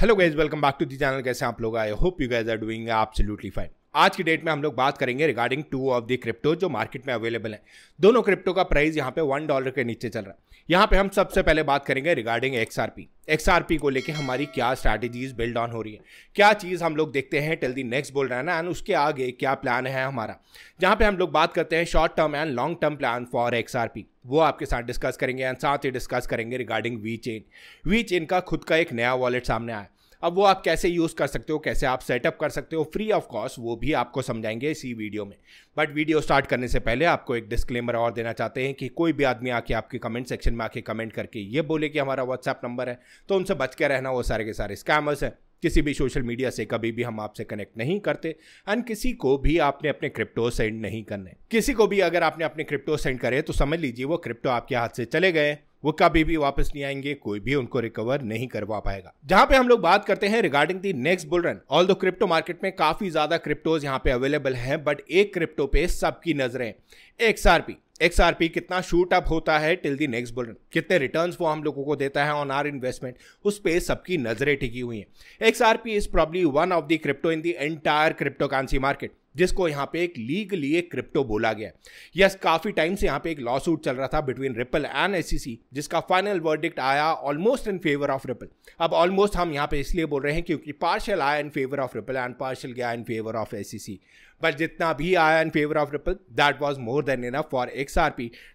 Hello guys welcome back to the channel कैसे आप लोग आए hope you guys are doing absolutely fine आज की डेट में हम लोग बात करेंगे regarding two of the crypto जो मार्केट में अवेलेबल है दोनों क्रिप्टो का प्राइस यहाँ पे वन डॉलर के नीचे चल रहा है यहाँ पे हम सबसे पहले बात करेंगे regarding X X R P R P को लेकर हमारी क्या स्ट्रैटेजीज बिल्ड ऑन हो रही है क्या चीज़ हम लोग देखते हैं टिल दी नेक्स्ट बोल रहे हैं ना एंड उसके आगे क्या प्लान है हमारा जहाँ पे हम लोग बात करते हैं short term and long term plan for X R P वो आपके साथ डिस्कस करेंगे एंड साथ ही डिस्कस करेंगे regarding VeChain VeChain का खुद का एक नया वॉलेट सामने आया अब वो आप कैसे यूज़ कर सकते हो कैसे आप सेटअप कर सकते हो फ्री ऑफ कॉस्ट वो भी आपको समझाएंगे इसी वीडियो में बट वीडियो स्टार्ट करने से पहले आपको एक डिस्क्लेमर और देना चाहते हैं कि कोई भी आदमी आके आपके कमेंट सेक्शन में आके कमेंट करके ये बोले कि हमारा व्हाट्सएप नंबर है तो उनसे बच के रहना वो सारे के सारे स्कैमर्स हैं किसी भी सोशल मीडिया से कभी भी हम आपसे कनेक्ट नहीं करते एंड किसी को भी आपने अपने क्रिप्टो सेंड नहीं करने किसी को भी अगर आपने अपने क्रिप्टो सेंड करे तो समझ लीजिए वो क्रिप्टो आपके हाथ से चले गए वो कभी भी वापस नहीं आएंगे कोई भी उनको रिकवर नहीं करवा पाएगा जहां पे हम लोग बात करते हैं regarding the next bull run although crypto market में काफी ज्यादा क्रिप्टोज यहाँ पे अवेलेबल हैं बट एक क्रिप्टो पे सबकी नजरें एक्सआरपी एक्सआरपी कितना शूट अप होता है till the next bull run कितने रिटर्न वो हम लोगों को देता है ऑन आर इन्वेस्टमेंट उस पर सबकी नजरें टिकी हुई हैं XRP is probably one of the crypto in the entire crypto currency market जिसको यहाँ पे एक लीगली एक क्रिप्टो बोला गया यस काफ़ी टाइम से यहाँ पे एक लॉ सूट चल रहा था बिटवीन रिपल एंड एस जिसका फाइनल वर्डिक्ट आया almost in favour of Ripple अब ऑलमोस्ट हम यहाँ पे इसलिए बोल रहे हैं क्योंकि पार्शल आया in favour of Ripple and partial गया in favour of S but जितना भी आया in favour of Ripple that was more than enough for X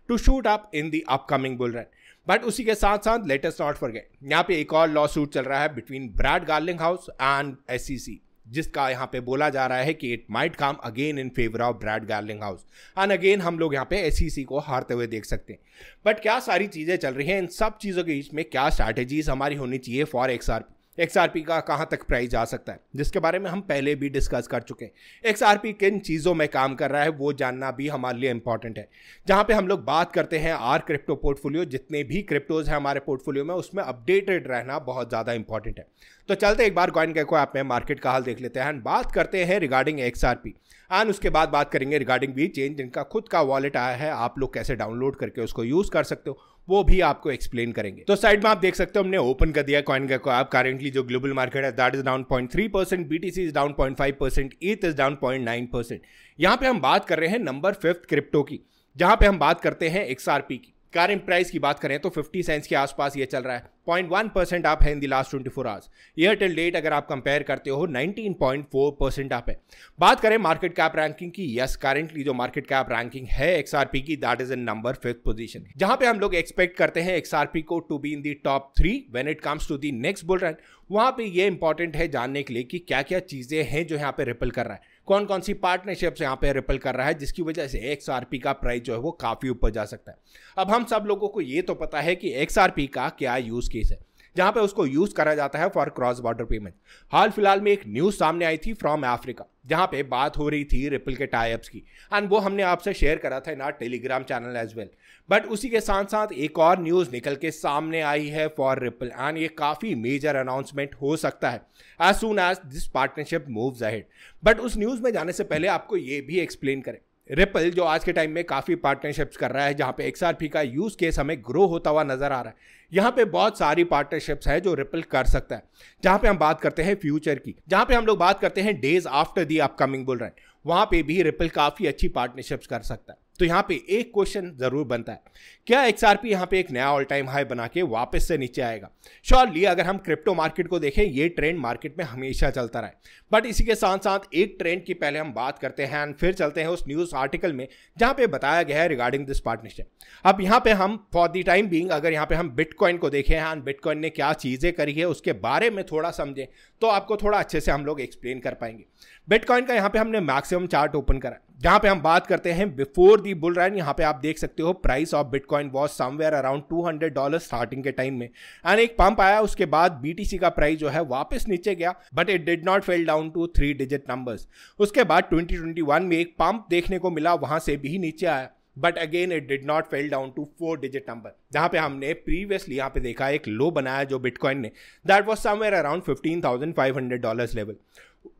to shoot up in the upcoming bull run but उसी के साथ साथ latest not for गए यहाँ पे एक और लॉ सूट चल रहा है between Brad Garlinghouse and S C जिसका यहाँ पे बोला जा रहा है कि it might come again in favour of Brad Garlinghouse and again हम लोग यहाँ पे एस e को हारते हुए देख सकते हैं बट क्या सारी चीज़ें चल रही हैं इन सब चीज़ों के बीच में क्या स्ट्रैटेजीज हमारी होनी चाहिए फॉर एक्सआरपी एक्सआरपी का कहाँ तक प्राइस जा सकता है जिसके बारे में हम पहले भी डिस्कस कर चुके हैं एक्सआरपी किन चीज़ों में काम कर रहा है वो जानना भी हमारे लिए इंपॉर्टेंट है जहाँ पे हम लोग बात करते हैं आर क्रिप्टो पोर्टफोलियो जितने भी क्रिप्टोज़ हैं हमारे पोर्टफोलियो में उसमें अपडेटेड रहना बहुत ज़्यादा इंपॉर्टेंट है तो चलते एक बार गॉइन कैको ऐप में मार्केट का हाल देख लेते हैं बात करते हैं रिगार्डिंग एक्स एंड उसके बाद बात करेंगे रिगार्डिंग वी चेंज जिनका खुद का वॉलेट आया है आप लोग कैसे डाउनलोड करके उसको यूज़ कर सकते हो वो भी आपको एक्सप्लेन करेंगे तो साइड में आप देख सकते हो हमने ओपन कर दिया कॉइन का को आप करेंटली जो ग्लोबल मार्केट है that is down point three percent BTC is down point five percent ETH is down point nine percent यहाँ पे हम बात कर रहे हैं नंबर फिफ्थ क्रिप्टो की जहाँ पे हम बात करते हैं एक्सआरपी की करंट प्राइस की बात करें तो 50 सेंस के आसपास ये चल रहा है पॉइंट वन परसेंट आप है in the last twenty four hours एयरटेल डेट अगर आप कंपेयर करते हो 19.4 परसेंट आप है बात करें मार्केट कैप रैंकिंग की यस करेंटली जो मार्केट कैप रैंकिंग है एक्सआरपी की that is in number fifth position जहां पे हम लोग एक्सपेक्ट करते हैं एक्सआरपी को to be in the top three when it comes to the next bull run वहां पे ये इंपॉर्टेंट है जानने के लिए कि क्या क्या चीजें हैं जो यहाँ पे रिपल कर रहा है कौन कौन सी पार्टनरशिप्स यहाँ पे रिपल कर रहा है जिसकी वजह से एक्स का प्राइस जो है वो काफ़ी ऊपर जा सकता है अब हम सब लोगों को ये तो पता है कि एक्स का क्या यूज़ केस है जहां पर उसको यूज करा जाता है फॉर क्रॉस बॉर्डर पेमेंट हाल फिलहाल में एक न्यूज सामने आई थी फ्रॉम अफ्रीका जहां पे बात हो रही थी रिपल के टाइप्स की एंड वो हमने आपसे शेयर करा था in our Telegram channel as well but उसी के साथ साथ एक और न्यूज़ निकल के सामने आई है फॉर रिपल एंड ये काफ़ी मेजर अनाउंसमेंट हो सकता है as soon as this partnership moves ahead but उस न्यूज़ में जाने से पहले आपको ये भी एक्सप्लेन करें रिपल जो आज के टाइम में काफ़ी पार्टनरशिप्स कर रहा है जहाँ पे एक्स का यूज़ केस हमें ग्रो होता हुआ नज़र आ रहा है यहाँ पे बहुत सारी पार्टनरशिप्स है जो रिपल कर सकता है जहाँ पे हम बात करते हैं फ्यूचर की जहाँ पे हम लोग बात करते हैं days after the upcoming bull run वहाँ पे भी रिपल काफ़ी अच्छी पार्टनरशिप्स कर सकता है तो यहाँ पे एक क्वेश्चन जरूर बनता है क्या एक्स आर पी यहाँ पे एक नया ऑल टाइम हाई बना के वापस से नीचे आएगा श्योरली अगर हम क्रिप्टो मार्केट को देखें ये ट्रेंड मार्केट में हमेशा चलता रहा है बट इसी के साथ साथ एक ट्रेंड की पहले हम बात करते हैं एंड फिर चलते हैं उस न्यूज़ आर्टिकल में जहाँ पे बताया गया है रिगार्डिंग दिस पार्टनरशिप अब यहाँ पे हम फॉर दी टाइम बींग अगर यहाँ पे हम बिटकॉइन को देखें एंड बिटकॉइन ने क्या चीज़ें करी है उसके बारे में थोड़ा समझें तो आपको थोड़ा अच्छे से हम लोग एक्सप्लेन कर पाएंगे बिटकॉइन का यहाँ पे हमने मैक्सिमम चार्ट ओपन करा जहां पे हम बात करते हैं बिफोर दी बुल रन यहां पे आप देख सकते हो price of bitcoin was somewhere around two hundred dollar starting के टाइम में एंड एक पंप आया उसके बाद बीटीसी का प्राइस जो है वापस नीचे गया but it did not fell down to three digit numbers उसके बाद 2021 में एक पंप देखने को मिला वहां से भी नीचे आया but again it did not fell down to four digit number जहां पे हमने प्रीवियसली यहां पे देखा एक लो बनाया जो बिटकॉइन ने that was somewhere around fifteen thousand five hundred dollar level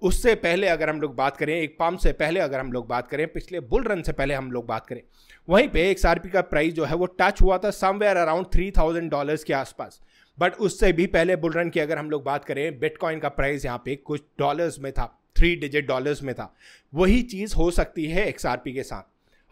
उससे पहले अगर हम लोग बात करें एक पाम से पहले अगर हम लोग बात करें पिछले बुल रन से पहले हम लोग बात करें वहीं पे एक आर का प्राइस जो है वो टच हुआ था somewhere around three thousand dollars के आसपास बट उससे भी पहले बुल रन की अगर हम लोग बात करें बिटकॉइन का प्राइस यहाँ पे कुछ डॉलर्स में था थ्री डिजिट डॉलर्स में था वही चीज़ हो सकती है एक्स के साथ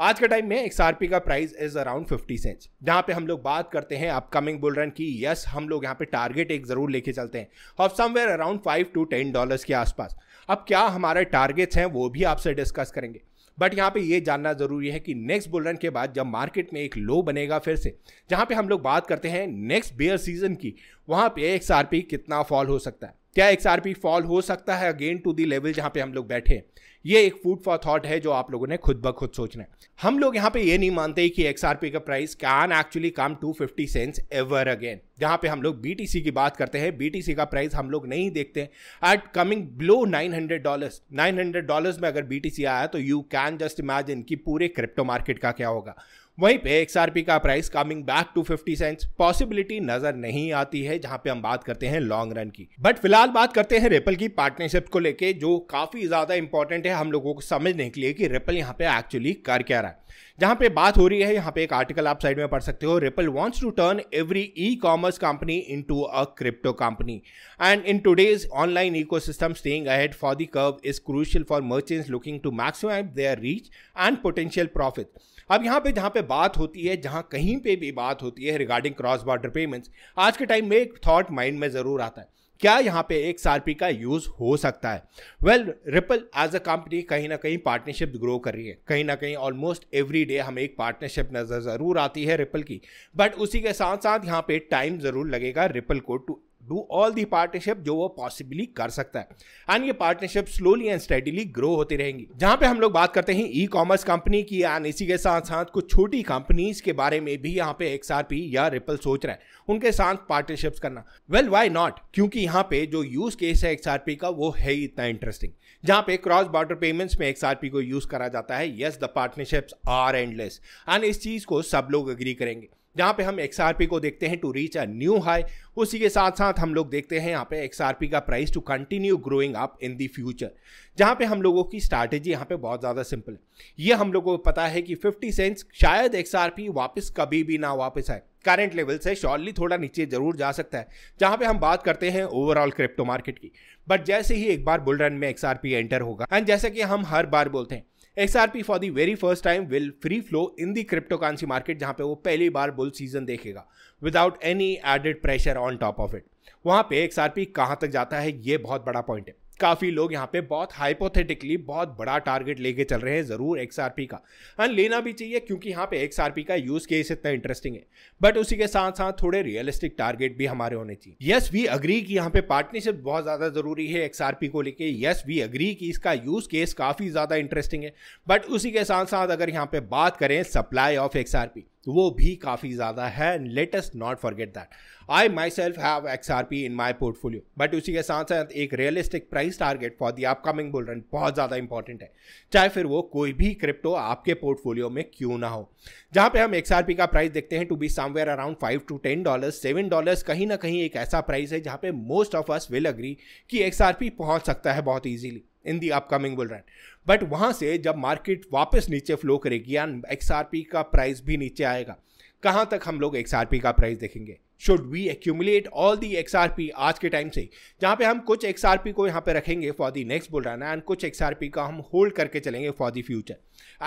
आज के टाइम में एक्स का प्राइस इज अराउंड 50 सेंट्स जहाँ पे हम लोग बात करते हैं अपकमिंग बुल रन की यस हम लोग यहाँ पे टारगेट एक ज़रूर लेके चलते हैं और somewhere around five to ten dollars के आसपास अब क्या हमारे टारगेट्स हैं वो भी आपसे डिस्कस करेंगे बट यहाँ पे ये जानना ज़रूरी है कि नेक्स्ट बुलरन के बाद जब मार्केट में एक लो बनेगा फिर से जहाँ पे हम लोग बात करते हैं नेक्स्ट बेयर सीजन की वहाँ पे एक्स कितना फॉल हो सकता है क्या एक्स फॉल हो सकता है अगेन टू दी लेवल जहाँ पे हम लोग बैठे हैं ये एक फूड फॉर थॉट है जो आप लोगों ने खुद ब खुद सोचना है हम लोग यहाँ पे ये नहीं मानते कि एक्सआरपी का price can actually come to fifty cents ever again जहाँ पे हम लोग बीटीसी की बात करते हैं सी का प्राइस हम लोग नहीं देखते at coming below hundred dollars hundred dollars में अगर बीटीसी आया तो यू कैन जस्ट इमेजिन कि पूरे क्रिप्टो मार्केट का क्या होगा वहीं पे एक्सआरपी का price coming back to 50 cents possibility नजर नहीं आती है जहां पे हम बात करते हैं लॉन्ग रन की बट फिलहाल बात करते हैं रेपल की पार्टनरशिप को लेके जो काफी ज्यादा इंपॉर्टेंट है हम लोगों को समझने के लिए कि रेपल यहाँ पे एक्चुअली कर क्या रहा है जहां पे बात हो रही है यहाँ पे एक आर्टिकल आप साइड में पढ़ सकते हो Ripple wants to turn every e-commerce company in a crypto company and in today's online system staying ahead for the curve is crucial for merchants looking to maximise their reach and potential profit अब यहाँ पे जहाँ पे बात होती है जहाँ कहीं पे भी बात होती है रिगार्डिंग क्रॉस बॉर्डर पेमेंट्स आज के टाइम में एक थॉट माइंड में ज़रूर आता है क्या यहाँ पे एक सारपी का यूज़ हो सकता है well Ripple as a company कहीं ना कहीं पार्टनरशिप ग्रो कर रही है कहीं ना कहीं ऑलमोस्ट एवरी डे हमें एक पार्टनरशिप नज़र ज़रूर आती है रिपल की बट उसी के साथ साथ यहाँ पे टाइम ज़रूर लगेगा रिपल को to do all the partnership जो वो पॉसिबली कर सकता है एंड ये partnership slowly and steadily grow होती रहेंगी जहां पे हम लोग बात करते हैं ई कॉमर्स कंपनी की एंड इसी के साथ साथ कुछ छोटी कंपनीज के बारे में भी यहाँ पे एक्सआरपी या रिपल सोच रहा है उनके साथ पार्टनरशिप करना वेल वाई नॉट क्योंकि यहाँ पे जो यूज केस है एक्सआरपी का वो है ही इतना इंटरेस्टिंग जहाँ पे क्रॉस बॉर्डर पेमेंट्स में एक्सआरपी को यूज करा जाता है yes the partnerships are endless and इस चीज को सब लोग एग्री करेंगे जहाँ पे हम एक्स को देखते हैं to reach a new high उसी के साथ साथ हम लोग देखते हैं यहाँ पे एक्स का price to continue growing up in the future जहाँ पे हम लोगों की स्ट्रैटेजी यहाँ पे बहुत ज़्यादा सिंपल है ये हम लोगों को पता है कि 50 सेंट्स शायद एक्स वापस कभी भी ना वापस आए करेंट लेवल से शॉर्टली थोड़ा नीचे जरूर जा सकता है जहां पे हम बात करते हैं ओवरऑल क्रिप्टो मार्केट की बट जैसे ही एक बार बुल रन में एक्सआरपी एंटर होगा एंड जैसे कि हम हर बार बोलते हैं XRP for the very first time will free flow in the cryptocurrency market जहां पे वो पहली बार बुल सीजन देखेगा without any added pressure on top of it वहां पे एक्सआरपी कहां तक जाता है ये बहुत बड़ा पॉइंट है काफ़ी लोग यहाँ पे बहुत हाइपोथेटिकली बहुत बड़ा टारगेट लेके चल रहे हैं ज़रूर एक्सआरपी का एंड हाँ, लेना भी चाहिए क्योंकि यहाँ पे एक्सआरपी का यूज़ केस इतना इंटरेस्टिंग है बट उसी के साथ साथ थोड़े रियलिस्टिक टारगेट भी हमारे होने चाहिए यस वी अग्री कि यहाँ पे पार्टनरशिप बहुत ज़्यादा ज़रूरी है एक्सआरपी को लेके यस वी अग्री कि इसका यूज़ केस काफ़ी ज़्यादा इंटरेस्टिंग है बट उसी के साथ साथ अगर यहाँ पर बात करें सप्लाई ऑफ एक्सआरपी वो भी काफ़ी ज़्यादा है let's not forget that I myself have X R P in my portfolio but उसी के साथ साथ एक realistic price target for the upcoming bull run बहुत ज़्यादा इंपॉर्टेंट है चाहे फिर वो कोई भी क्रिप्टो आपके पोर्टफोलियो में क्यों ना हो जहाँ पे हम एक्स आर पी का प्राइस देखते हैं to be somewhere around five to ten dollars seven dollars कहीं ना कहीं एक ऐसा प्राइस है जहाँ पे most of us will agree कि एक्स आर पी पहुँच सकता है बहुत easily in the upcoming bull run but वहाँ से जब मार्केट वापस नीचे फ्लो करेगी एंड एक्स का प्राइस भी नीचे आएगा कहाँ तक हम लोग एक्स का प्राइस देखेंगे should we accumulate all the X R P आज के टाइम से जहाँ पे हम कुछ एक्स आर पी को यहाँ पे रखेंगे for the next bull run and कुछ एक्स आर पी का हम होल्ड करके चलेंगे फॉर दी फ्यूचर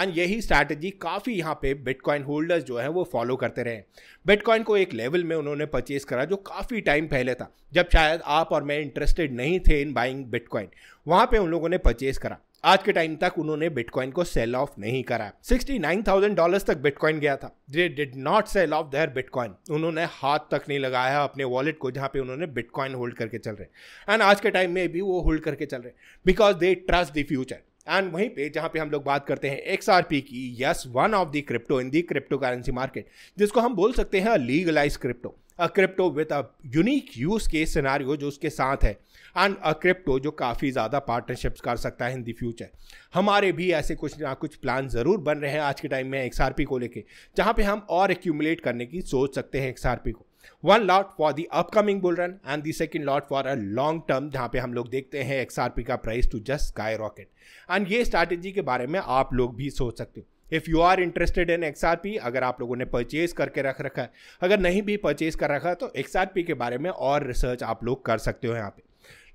एंड यही स्ट्रैटेजी काफ़ी यहाँ पे बिटकॉइन होल्डर्स जो है वो फॉलो करते रहे बिटकॉइन को एक लेवल में उन्होंने परचेज करा जो काफ़ी टाइम पहले था जब शायद आप और मैं इंटरेस्टेड नहीं थे इन बाइंग बिटकॉइन वहाँ पे उन लोगों ने परचेज करा आज के टाइम तक उन्होंने बिटकॉइन को सेल ऑफ नहीं करा 69,000 डॉलर्स तक बिटकॉइन गया था they did not sell off their bitcoin उन्होंने हाथ तक नहीं लगाया अपने वॉलेट को जहाँ पे उन्होंने बिटकॉइन होल्ड करके चल रहे एंड आज के टाइम में भी वो होल्ड करके चल रहे because they trust the future and वहीं पे जहाँ पे हम लोग बात करते हैं एक्स आर पी की yes one of the crypto in the crypto currency market जिसको हम बोल सकते हैं legalise crypto a crypto a unique use case scenario scenario जो उसके साथ है एंड अ क्रिप्टो जो काफ़ी ज़्यादा पार्टनरशिप्स कर सकता है इन दी फ्यूचर हमारे भी ऐसे कुछ ना कुछ प्लान ज़रूर बन रहे हैं आज के टाइम में एक्स आर पी को लेके जहाँ पे हम और एक्यूमुलेट करने की सोच सकते हैं एक्स आर पी को one lot for the upcoming bull run and the second lot for a long term जहाँ पे हम लोग देखते हैं एक्स आर पी का price to just skyrocket and ये स्ट्रैटेजी के बारे में आप लोग भी सोच सकते हो if you are interested in X अगर आप लोगों ने परचेज करके रख रखा है अगर नहीं भी परचेज कर रखा है तो एक्स के बारे में और रिसर्च आप लोग कर सकते हो यहाँ पे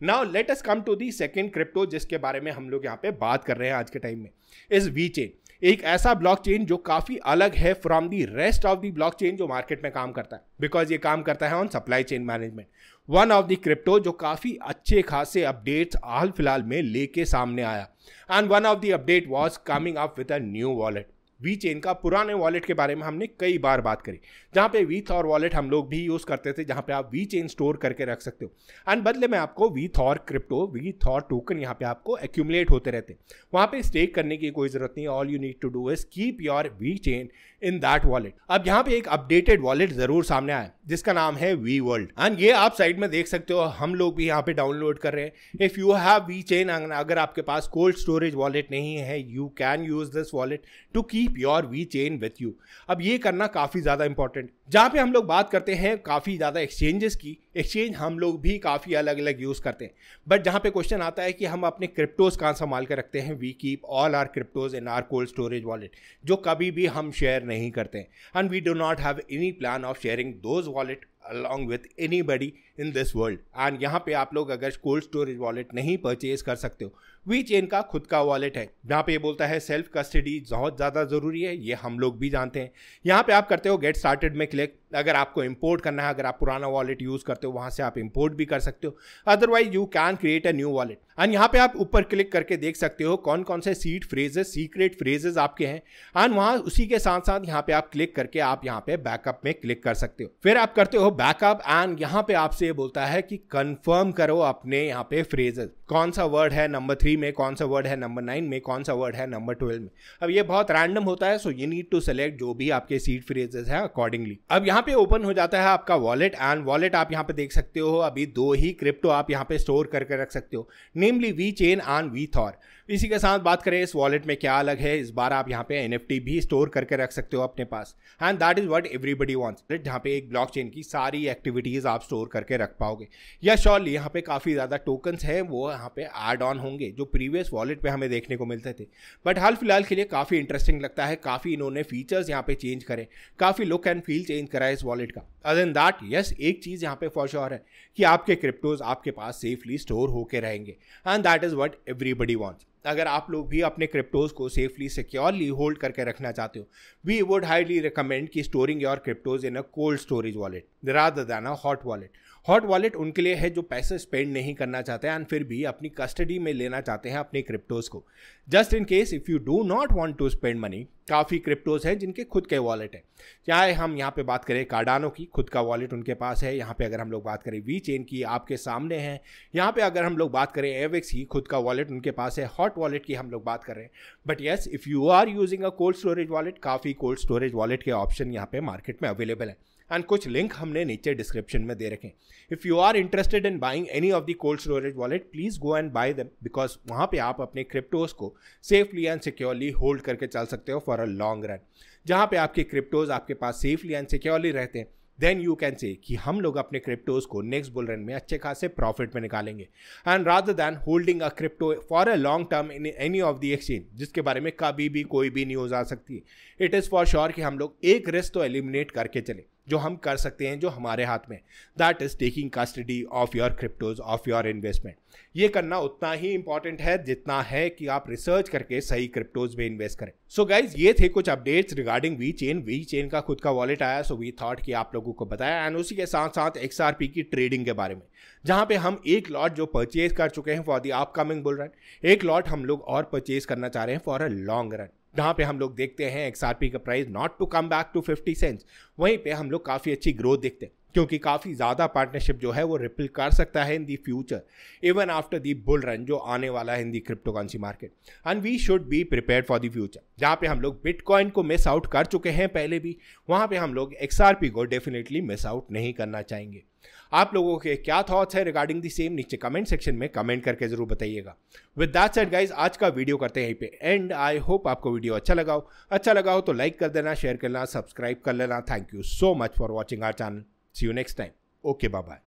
now let us come to the second crypto जिसके बारे में हम लोग यहाँ पे बात कर रहे हैं आज के टाइम में इज वी चेन एक ऐसा ब्लॉकचेन जो काफ़ी अलग है from the rest of the blockchain जो मार्केट में काम करता है बिकॉज ये काम करता है on supply chain management one of the crypto जो काफ़ी अच्छे खासे अपडेट्स हाल फिलहाल में लेके सामने आया and one of the update was coming up with a new wallet VeChain का पुराने वॉलेट के बारे में हमने कई बार बात करी जहाँ पे वी और वॉलेट हम लोग भी यूज़ करते थे जहाँ पे आप वी चेन स्टोर करके रख सकते हो एंड बदले में आपको वीथ और क्रिप्टो वीथ और टोकन यहाँ पे आपको एक्यूमुलेट होते रहते हैं वहाँ पे स्टेक करने की कोई ज़रूरत नहीं all you need to do is keep your VeChain in that wallet अब यहाँ पे एक अपडेटेड वॉलेट ज़रूर सामने आया जिसका नाम है वी वर्ल्ड एंड ये आप साइड में देख सकते हो हम लोग भी यहाँ पे डाउनलोड कर रहे हैं if you have VeChain अगर आपके पास कोल्ड स्टोरेज वॉलेट नहीं है you can use this wallet to keep keep your VeChain with you अब ये करना काफ़ी ज़्यादा इंपॉर्टेंट जहाँ पे हम लोग बात करते हैं काफ़ी ज़्यादा एक्सचेंजेस की एक्सचेंज हम लोग भी काफ़ी अलग अलग यूज़ करते हैं बट जहाँ पे क्वेश्चन आता है कि हम अपने क्रिप्टोज़ कहाँ संभाल कर रखते हैं we keep all our cryptos in our cold storage wallet जो कभी भी हम शेयर नहीं करते and we do not have any plan of sharing those wallet along with anybody in this world and यहाँ पे आप लोग अगर कोल्ड स्टोरेज वॉलेट नहीं परचेज कर सकते हो वी चेन का खुद का वॉलेट है यहाँ पे ये बोलता है सेल्फ कस्टडी बहुत ज़्यादा ज़रूरी है ये हम लोग भी जानते हैं यहाँ पे आप करते हो गेट स्टार्टेड में क्लिक अगर आपको इम्पोर्ट करना है अगर आप पुराना वॉलेट यूज़ करते हो वहाँ से आप इम्पोर्ट भी कर सकते हो otherwise you can create a new wallet and यहाँ पे आप ऊपर क्लिक करके देख सकते हो कौन कौन से सीट फ्रेजेस सीक्रेट फ्रेजेस आपके हैं एंड वहाँ उसी के साथ साथ यहाँ पे आप क्लिक करके आप यहाँ पे बैकअप में क्लिक कर सकते हो फिर आप करते हो बैकअप एंड यहाँ पे आपसे ये बोलता है कि कंफर्म करो अपने यहाँ पे फ्रेजेस कौन सा वर्ड है नंबर थ्री में कौन सा वर्ड है नंबर नाइन में कौन सा वर्ड है नंबर ट्वेल्व में अब ये बहुत रैंडम होता है so you need to select जो भी आपके सीट फ्रेजेस है अकॉर्डिंगली अब यहाँ यहाँ पे ओपन हो जाता है आपका वॉलेट एंड वॉलेट आप यहाँ पे देख सकते हो अभी दो ही क्रिप्टो आप यहाँ पे स्टोर करके रख सकते हो namely VeChain and VeThor इसी के साथ बात करें इस वॉलेट में क्या अलग है इस बार आप यहाँ पे एन भी स्टोर करके रख सकते हो अपने पास and that is what everybody wants जहाँ पे एक ब्लॉक चेन की सारी एक्टिविटीज़ आप स्टोर करके रख पाओगे या श्योरली यहाँ पे काफ़ी ज़्यादा टोकन्स हैं वो यहाँ पे एड ऑन होंगे जो प्रीवियस वॉलेट पे हमें देखने को मिलते थे बट हाल फिलहाल के लिए काफ़ी इंटरेस्टिंग लगता है काफ़ी इन्होंने फीचर्स यहाँ पे चेंज करें काफ़ी लुक एंड फील चेंज कराए है इस वॉलेट का अदर इन दैट यस एक चीज़ यहाँ पे फॉर श्योर है कि आपके क्रिप्टोज आपके पास सेफली स्टोर होके रहेंगे and that is what everybody wants अगर आप लोग भी अपने क्रिप्टोज को सेफली सिक्योरली होल्ड करके रखना चाहते हो वी वुड हाईली रिकमेंड कि storing your cryptos in a cold storage wallet rather than a hot wallet hot wallet उनके लिए है जो पैसे स्पेंड नहीं करना चाहते हैं एंड फिर भी अपनी कस्टडी में लेना चाहते हैं अपने क्रिप्टोज को just in case if you do not want to spend money काफ़ी क्रिप्टोज हैं जिनके खुद के वॉलेट हैं चाहे हम यहाँ पे बात करें कार्डानो की खुद का वॉलेट उनके पास है यहाँ पे अगर हम लोग बात करें वी चेन की आपके सामने है यहाँ पे अगर हम लोग बात करें एवेक्स की खुद का वॉलेट उनके पास है हॉट वॉलेट की हम लोग बात कर रहे हैं but yes if you are using a cold storage wallet काफ़ी कोल्ड स्टोरेज वॉलेट के ऑप्शन यहाँ पे मार्केट में अवेलेबल है एंड कुछ लिंक हमने नीचे डिस्क्रिप्शन में दे रखे if you are interested in buying any of the cold storage wallet please go and buy them because वहाँ पे आप अपने क्रिप्टोज को सेफली एंड सिक्योरली होल्ड करके चल सकते हो फॉर अ लॉन्ग रन जहाँ पे आपके क्रिप्टोज आपके पास सेफली एंड सिक्योरली रहते हैं देन यू कैन से कि हम लोग अपने क्रिप्टोज को नेक्स्ट बुल रन में अच्छे खासे प्रॉफिट में निकालेंगे and rather than holding a crypto for a long term in any of the exchange जिसके बारे में कभी भी कोई भी न्यूज़ आ सकती है इट इज़ फॉर श्योर कि हम लोग एक रिस्क तो एलिमिनेट करके चले जो हम कर सकते हैं जो हमारे हाथ में that is taking custody of your cryptos of your investment ये करना उतना ही इंपॉर्टेंट है जितना है कि आप रिसर्च करके सही क्रिप्टोज में इन्वेस्ट करें सो so गाइज ये थे कुछ updates regarding VeChain VeChain का खुद का वॉलेट आया सो वी थॉट कि आप लोगों को बताया एंड उसी के साथ साथ एक्स की ट्रेडिंग के बारे में जहाँ पे हम एक लॉट जो परचेज कर चुके हैं for the upcoming bull run एक लॉट हम लोग और परचेज करना चाह रहे हैं फॉर अ लॉन्ग रन जहाँ पे हम लोग देखते हैं एक्सआरपी का price not to come back to fifty cents वहीं पे हम लोग काफ़ी अच्छी ग्रोथ देखते हैं क्योंकि काफ़ी ज़्यादा पार्टनरशिप जो है वो रिपिल कर सकता है in the future even after the bull run जो आने वाला है in the crypto currency market and we should be prepare for the future जहाँ पे हम लोग बिटकॉइन को मिस आउट कर चुके हैं पहले भी वहाँ पे हम लोग एक्स को डेफिनेटली मिस आउट नहीं करना चाहेंगे आप लोगों के क्या थॉट्स है रिगार्डिंग दी सेम नीचे कमेंट सेक्शन में कमेंट करके जरूर बताइएगा विद दैट सेट गाइज आज का वीडियो करते हैं यहीं पे एंड आई होप आपको वीडियो अच्छा लगाओ अच्छा लगा हो तो लाइक कर देना शेयर करना सब्सक्राइब कर लेना thank you so much for watching our channel See you next time. Okay, bye bye.